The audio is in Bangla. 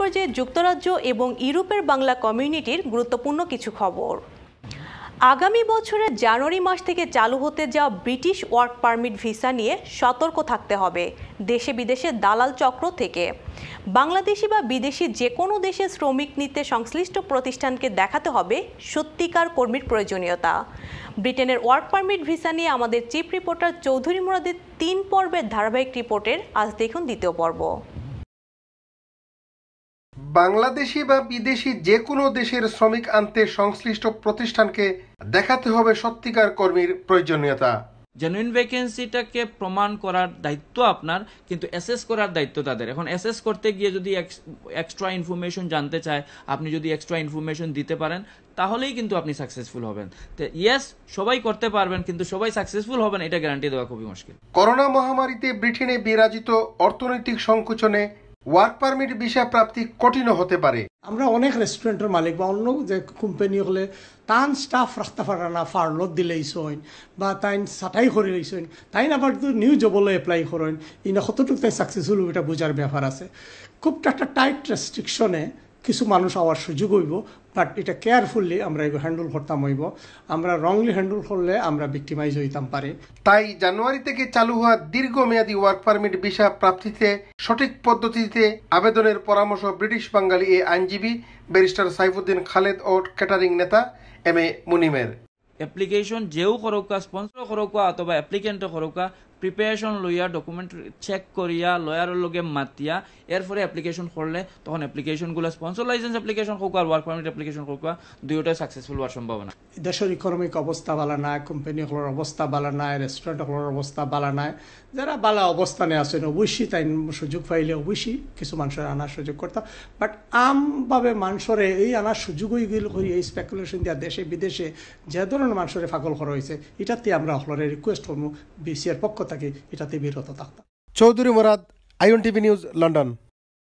পর্যায়ে যুক্তরাজ্য এবং ইউরোপের বাংলা কমিউনিটির গুরুত্বপূর্ণ কিছু খবর আগামী বছরের জানুয়ারি মাস থেকে চালু হতে যাওয়া ব্রিটিশ ওয়ার্ক পারমিট ভিসা নিয়ে সতর্ক থাকতে হবে দেশে বিদেশে দালাল চক্র থেকে বাংলাদেশি বা বিদেশি যে কোনো দেশে শ্রমিক নিতে সংশ্লিষ্ট প্রতিষ্ঠানকে দেখাতে হবে সত্যিকার কর্মীর প্রয়োজনীয়তা ব্রিটেনের ওয়ার্ক পারমিট ভিসা নিয়ে আমাদের চিফ রিপোর্টার চৌধুরী মুরাদের তিন পর্বের ধারাবাহিক রিপোর্টের আজ দেখুন দ্বিতীয় পর্ব বাংলাদেশি বা বিদেশি যে কোনো দেশের শ্রমিক আনতে সংশ্লিষ্ট প্রতিষ্ঠানকে দেখাতে হবে সত্যিকার কর্মীর প্রয়োজনীয়তা জেনুইন ভ্যাকেন্সিটাকে প্রমাণ করার দায়িত্ব আপনার কিন্তু অ্যাসেস করার দায়িত্ব তাদের এখন অ্যাসেস করতে গিয়ে যদি এক্সট্রা ইনফরমেশন জানতে চায় আপনি যদি এক্সট্রা ইনফরমেশন দিতে পারেন তাহলেই কিন্তু আপনি সাকসেসফুল হবেন তো ইয়েস সবাই করতে পারবেন কিন্তু সবাই সাকসেসফুল হবেন এটা গ্যারান্টি দেওয়া খুবই মুশকিল করোনা মহামারীতে ব্রিটেনে বিরাজিত অর্থনৈতিক সংকুচনে ওয়ার্ক পারমিট বিষয় প্রাপ্তি কঠিন হতে পারে আমরা অনেক রেস্টুরেন্টের মালিক বা অন্য যে কোম্পানি হলে তান স্টাফ রাখতে পারে না ফার্নত দিলেইছেন বা তাই সাটাই করে লইছেন তাই আবার তো নিউ জবলে এপ্লাই করেন ইনা কতটুকু তাই সাকসেসফুল এটা বোঝার ব্যাপার আছে খুব একটা টাইট রেস্ট্রিকশনে কিছু মানুষ আওয়ার সুযোগ হইব বাট এটা কেয়ারফুলি আমরা এগুলো হ্যান্ডেল করতাম হইব আমরা রংলি হ্যান্ডেল করলে আমরা ভিক্টিমাইজ হইতাম পারে তাই জানুয়ারি থেকে চালু হওয়া দীর্ঘমেয়াদী ওয়ার্ক পারমিট ভিসা প্রাপ্তিতে সঠিক পদ্ধতিতে আবেদনের পরামর্শ ব্রিটিশ বাঙালি এ আইনজীবী ব্যারিস্টার সাইফুদ্দিন খালেদ ও ক্যাটারিং নেতা এম এ মুনিমের এপ্লিকেশন যেও করৌকা স্পন্সর করৌকা অথবা অ্যাপ্লিকেন্ট করৌকা প্রিপারেশন লইয়া ডকুমেন্ট চেক করিয়া লয়ারের লগে মাতিয়া ফলে অ্যাপ্লিকেশন করলে তখন অ্যাপ্লিকেশনগুলো স্পন্সর লাইসেন্স অ্যাপ্লিকেশন হোক আর ওয়ার্ক পারমিট অ্যাপ্লিকেশন হোক দুইটাই সাকসেসফুল হওয়ার সম্ভাবনা দেশের ইকোনমিক অবস্থা বালা নাই কোম্পানিগুলোর অবস্থা বালা নাই রেস্টুরেন্টগুলোর অবস্থা বালা নাই যারা বালা অবস্থানে আছেন অবশ্যই তাই সুযোগ পাইলে অবশ্যই কিছু মানুষের আনার সুযোগ করতাম বাট আমভাবে মানুষরে এই আনার সুযোগই করি এই স্পেকুলেশন দিয়া দেশে বিদেশে যে ধরনের মানুষের ফাগল করা হয়েছে এটাতে আমরা হলরে রিকোয়েস্ট করবো বিসিআর পক্ষ থাকে এটাতে বেরত থাকতাম Chowdhury Morad IN TV news London